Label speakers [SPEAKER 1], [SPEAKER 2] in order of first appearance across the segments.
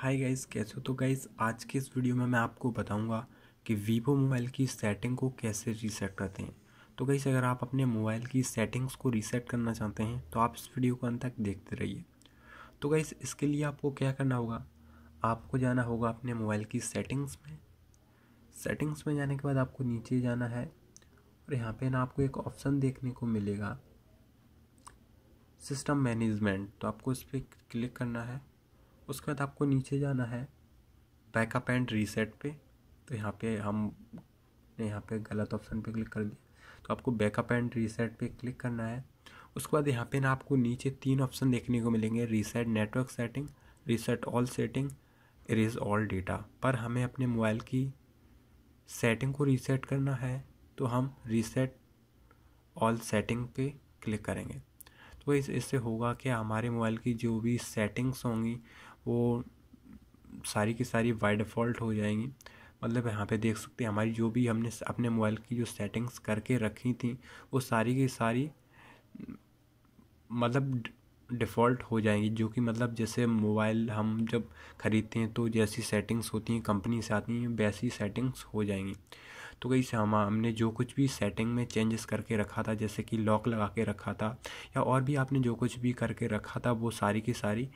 [SPEAKER 1] hi guys कैसे हो तो गाइस आज के इस वीडियो में मैं आपको बताऊंगा कि वीवो मोबाइल की सेटिंग को कैसे रीसेट करते हैं तो गाइस अगर आप अपने मोबाइल की सेटिंग्स को रीसेट करना चाहते हैं तो आप इस वीडियो को अंत तक देखते रहिए तो गाइस इसके लिए आपको क्या करना होगा आपको जाना होगा अपने मोबाइल की सेटिंग्स में सेटिंग्स में जाने के बाद आपको नीचे जाना है और यहाँ पर ना आपको एक ऑप्शन देखने को मिलेगा सिस्टम मैनेजमेंट तो आपको इस पर क्लिक करना है उसके बाद आपको नीचे जाना है बैकअप एंड रीसेट पे तो यहाँ पे हम ने यहाँ पे गलत ऑप्शन पे क्लिक कर दिया तो आपको बैकअप एंड रीसेट पे क्लिक करना है उसके बाद यहाँ पे ना आपको नीचे तीन ऑप्शन देखने को मिलेंगे reset network setting reset all setting erase all data पर हमें अपने मोबाइल की सेटिंग को रीसेट करना है तो हम रीसेट ऑल सेटिंग पे क्लिक करेंगे तो इस इससे होगा कि हमारे मोबाइल की जो भी सेटिंग्स होंगी वो सारी की सारी बाई डिफ़ॉल्ट हो जाएंगी मतलब यहाँ पे देख सकते हैं हमारी जो भी हमने अपने मोबाइल की जो सेटिंग्स करके रखी थी वो सारी की सारी मतलब डिफ़ॉल्ट हो जाएंगी जो कि मतलब जैसे मोबाइल हम जब ख़रीदते हैं तो जैसी सेटिंग्स होती हैं कंपनी से आती हैं वैसी सेटिंग्स हो जाएंगी तो कई हम हमने जो कुछ भी सेटिंग में चेंजेस करके रखा था जैसे कि लॉक लगा के रखा था या और भी आपने जो कुछ भी करके रखा था वो सारी की सारी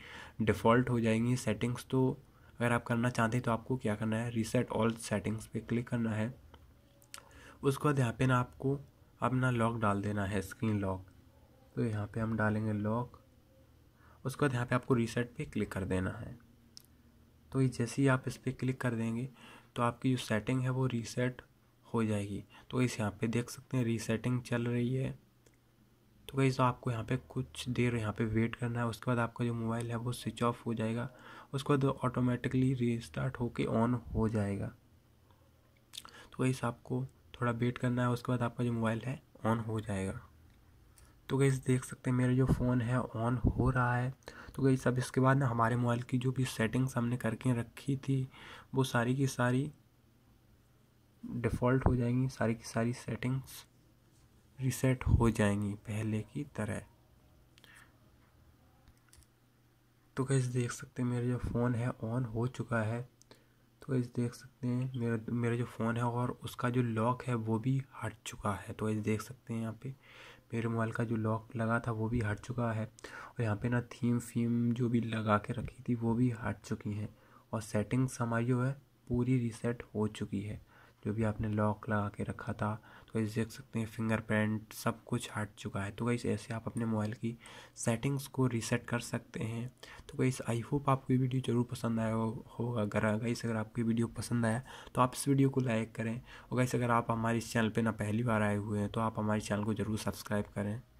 [SPEAKER 1] डिफ़ॉल्ट हो जाएंगी सेटिंग्स तो अगर आप करना चाहते हैं तो आपको क्या करना है रीसेट ऑल सेटिंग्स पे क्लिक करना है उसके बाद यहाँ पे ना आपको अपना लॉक डाल देना है स्क्रीन लॉक तो यहाँ पे हम डालेंगे लॉक उसके बाद यहाँ पे आपको रीसेट पे क्लिक कर देना है तो जैसे ही आप इस पर क्लिक कर देंगे तो आपकी जो सेटिंग है वो रीसेट हो जाएगी तो इस यहाँ पे देख सकते हैं रीसेटिंग चल रही है तो गई आपको यहाँ पे कुछ देर यहाँ पे वेट करना है उसके बाद आपका जो मोबाइल है वो स्विच ऑफ हो जाएगा उसके बाद ऑटोमेटिकली रीस्टार्ट होके ऑन हो जाएगा तो कहीं आपको थोड़ा वेट करना है उसके बाद आपका जो मोबाइल है ऑन हो जाएगा तो कहीं देख सकते हैं मेरा जो फ़ोन है ऑन हो रहा है तो कहीं सब इसके बाद ना हमारे मोबाइल की जो भी सेटिंग्स हमने करके रखी थी वो सारी की सारी डिफ़ॉल्ट हो जाएंगी सारी की सारी सेटिंग्स रीसेट हो जाएंगी पहले की तरह तो कैसे देख सकते हैं मेरा जो फ़ोन है ऑन हो चुका है तो कैसे देख सकते हैं मेरा मेरा जो फ़ोन है और उसका जो लॉक है वो भी हट चुका है तो कैसे देख सकते हैं यहाँ पे मेरे मोबाइल का जो लॉक लगा था वो भी हट चुका है और यहाँ पे ना थीम फीम जो भी लगा के रखी थी वो भी हट चुकी हैं और सेटिंग्स हमारी जो है पूरी रीसेट हो चुकी है जो भी आपने लॉक लगा के रखा था तो इस देख सकते हैं फिंगरप्रिंट सब कुछ हट चुका है तो गई ऐसे आप अपने मोबाइल की सेटिंग्स को रीसेट कर सकते हैं तो गई आई होप आपको ये वीडियो ज़रूर पसंद आया हो, होगा अगर गई अगर आपको वीडियो पसंद आया तो आप इस वीडियो को लाइक करें और गई अगर आप हमारे इस चैनल पर ना पहली बार आए हुए हैं तो आप हमारे चैनल को ज़रूर सब्सक्राइब करें